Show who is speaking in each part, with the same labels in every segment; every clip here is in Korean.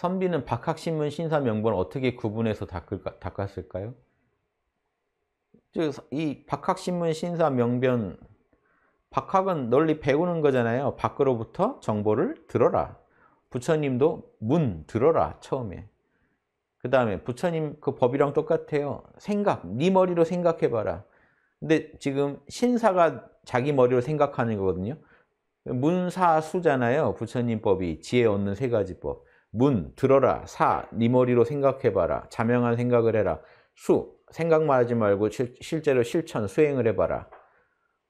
Speaker 1: 선비는 박학신문 신사 명본 어떻게 구분해서 닦을까, 닦았을까요? 즉, 이 박학신문 신사 명변, 박학은 널리 배우는 거잖아요. 밖으로부터 정보를 들어라. 부처님도 문 들어라, 처음에. 그 다음에 부처님 그 법이랑 똑같아요. 생각, 네 머리로 생각해봐라. 근데 지금 신사가 자기 머리로 생각하는 거거든요. 문사수잖아요. 부처님 법이 지혜 얻는 세 가지 법. 문, 들어라. 사, 네 머리로 생각해봐라. 자명한 생각을 해라. 수, 생각만 하지 말고 실, 실제로 실천, 수행을 해봐라.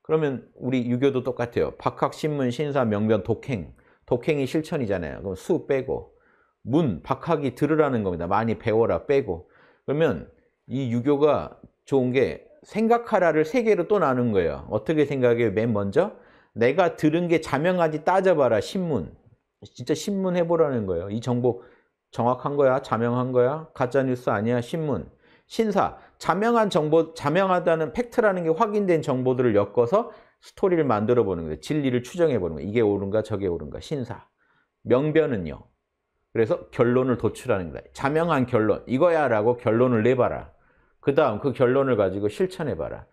Speaker 1: 그러면 우리 유교도 똑같아요. 박학, 신문, 신사, 명변, 독행. 독행이 실천이잖아요. 그럼 수 빼고. 문, 박학이 들으라는 겁니다. 많이 배워라 빼고. 그러면 이 유교가 좋은 게 생각하라를 세 개로 또 나눈 거예요. 어떻게 생각해요? 맨 먼저 내가 들은 게 자명하지 따져봐라 신문. 진짜 신문 해보라는 거예요. 이 정보 정확한 거야? 자명한 거야? 가짜뉴스 아니야? 신문. 신사. 자명한 정보, 자명하다는 팩트라는 게 확인된 정보들을 엮어서 스토리를 만들어 보는 거예요. 진리를 추정해 보는 거예요. 이게 옳은가 저게 옳은가. 신사. 명변은요. 그래서 결론을 도출하는 거다. 자명한 결론. 이거야 라고 결론을 내봐라. 그 다음 그 결론을 가지고 실천해봐라.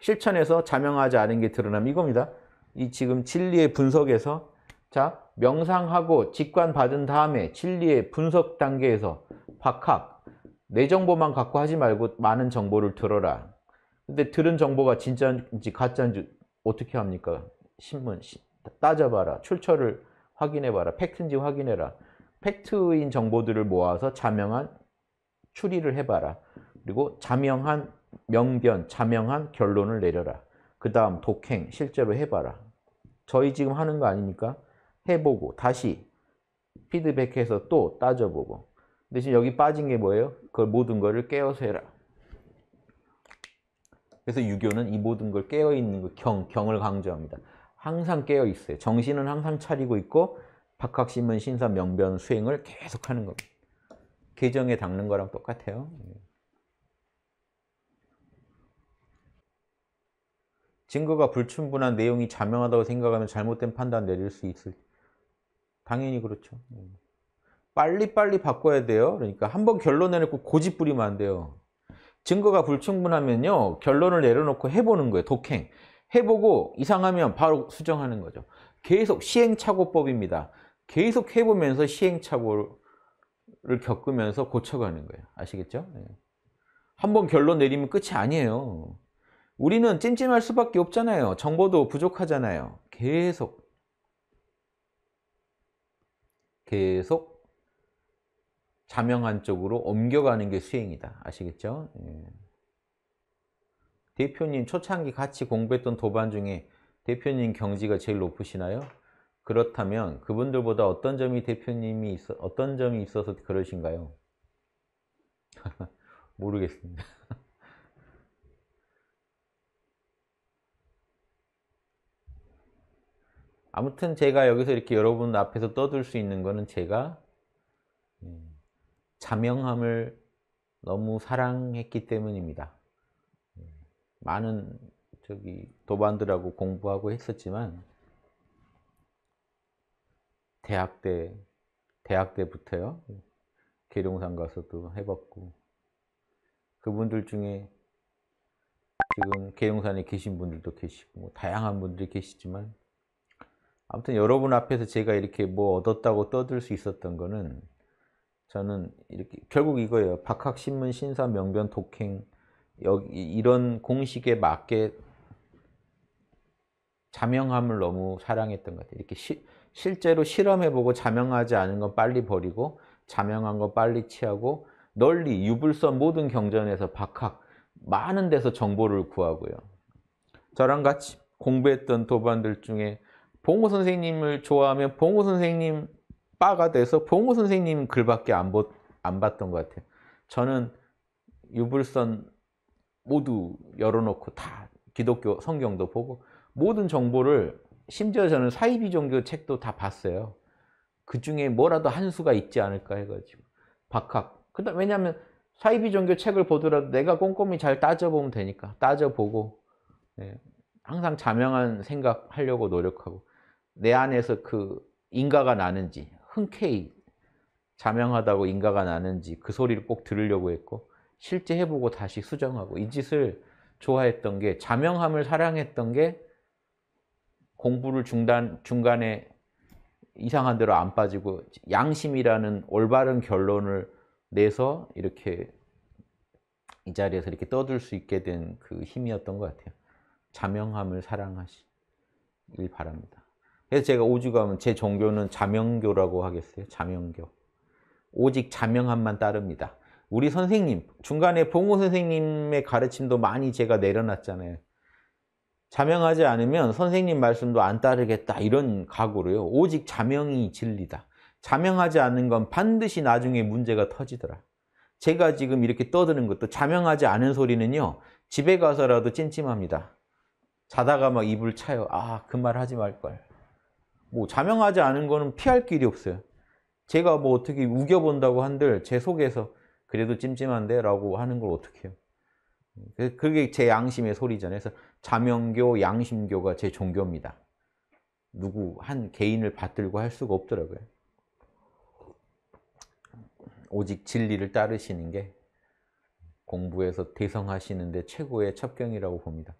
Speaker 1: 실천해서 자명하지 않은 게 드러나면 이겁니다. 이 지금 진리의 분석에서 자, 명상하고 직관받은 다음에 진리의 분석 단계에서 박학, 내 정보만 갖고 하지 말고 많은 정보를 들어라. 근데 들은 정보가 진짜인지 가짜인지 어떻게 합니까? 신문 따져봐라. 출처를 확인해봐라. 팩트인지 확인해라. 팩트인 정보들을 모아서 자명한 추리를 해봐라. 그리고 자명한 명변, 자명한 결론을 내려라. 그 다음 독행 실제로 해봐라. 저희 지금 하는 거 아닙니까? 해보고 다시 피드백해서 또 따져보고 근데 지금 여기 빠진 게 뭐예요? 그걸 모든 거를 깨어서 해라 그래서 유교는 이 모든 걸 깨어있는 거, 그 경, 경을 강조합니다 항상 깨어있어요 정신은 항상 차리고 있고 박학신문 신사 명변 수행을 계속하는 겁니다 계정에 닦는 거랑 똑같아요 증거가 불충분한 내용이 자명하다고 생각하면 잘못된 판단 내릴 수 있을 당연히 그렇죠. 예. 빨리빨리 바꿔야 돼요. 그러니까 한 번 결론 내놓고 고집 부리면 안 돼요. 증거가 불충분하면요. 결론을 내려놓고 해보는 거예요. 독행. 해보고 이상하면 바로 수정하는 거죠. 계속 시행착오법입니다. 계속 해보면서 시행착오를 겪으면서 고쳐가는 거예요. 아시겠죠? 예. 한번 결론 내리면 끝이 아니에요. 우리는 찜찜할 수밖에 없잖아요. 정보도 부족하잖아요. 계속 계속 자명한 쪽으로 옮겨가는 게 수행이다. 아시겠죠? 예. 대표님 초창기 같이 공부했던 도반 중에 대표님 경지가 제일 높으시나요? 그렇다면 그분들보다 어떤 점이 대표님이 있어, 어떤 점이 있어서 그러신가요? 모르겠습니다. 아무튼 제가 여기서 이렇게 여러분 앞에서 떠들 수 있는 거는 제가 예, 자명함을 너무 사랑했기 때문입니다. 예, 많은 저기 도반들하고 공부하고 했었지만 대학 때 대학 때부터요 계룡산 가서도 해봤고 그분들 중에 지금 계룡산에 계신 분들도 계시고 뭐 다양한 분들이 계시지만 아무튼 여러분 앞에서 제가 이렇게 뭐 얻었다고 떠들 수 있었던 거는 저는 이렇게 결국 이거예요. 박학신문 신사 명변 독행 여기 이런 공식에 맞게 자명함을 너무 사랑했던 것 같아요. 이렇게 시, 실제로 실험해보고 자명하지 않은 건 빨리 버리고 자명한 건 빨리 취하고 널리 유불선 모든 경전에서 박학 많은 데서 정보를 구하고요. 저랑 같이 공부했던 도반들 중에 봉호 선생님을 좋아하면 봉호 선생님 빠가 돼서 봉호 선생님 글밖에 안, 보, 안 봤던 것 같아요. 저는 유불선 모두 열어놓고 다 기독교 성경도 보고 모든 정보를 심지어 저는 사이비 종교 책도 다 봤어요. 그 중에 뭐라도 한 수가 있지 않을까 해가지고 박학. 그다음 왜냐하면 사이비 종교 책을 보더라도 내가 꼼꼼히 잘 따져보면 되니까 따져보고 네. 항상 자명한 생각하려고 노력하고 내 안에서 그 인가가 나는지 흔쾌히 자명하다고 인가가 나는지 그 소리를 꼭 들으려고 했고 실제 해보고 다시 수정하고 이 짓을 좋아했던 게 자명함을 사랑했던 게 공부를 중단, 중간에 이상한 대로 안 빠지고 양심이라는 올바른 결론을 내서 이렇게 이 자리에서 이렇게 떠들 수 있게 된 그 힘이었던 것 같아요. 자명함을 사랑하시길 바랍니다. 그래서 제가 오죽하면 제 종교는 자명교라고 하겠어요. 자명교. 오직 자명함만 따릅니다. 우리 선생님, 중간에 봉호 선생님의 가르침도 많이 제가 내려놨잖아요. 자명하지 않으면 선생님 말씀도 안 따르겠다 이런 각오로요. 오직 자명이 진리다. 자명하지 않는 건 반드시 나중에 문제가 터지더라. 제가 지금 이렇게 떠드는 것도 자명하지 않은 소리는요. 집에 가서라도 찜찜합니다. 자다가 막 입을 차요. 아, 그 말 하지 말걸. 뭐 자명하지 않은 거는 피할 길이 없어요. 제가 뭐 어떻게 우겨본다고 한들 제 속에서 그래도 찜찜한데 라고 하는 걸 어떻게 해요. 그, 그게 제 양심의 소리잖아요. 그래서 자명교, 양심교가 제 종교입니다. 누구 한 개인을 받들고 할 수가 없더라고요. 오직 진리를 따르시는 게 공부에서 대성하시는데 최고의 첩경이라고 봅니다.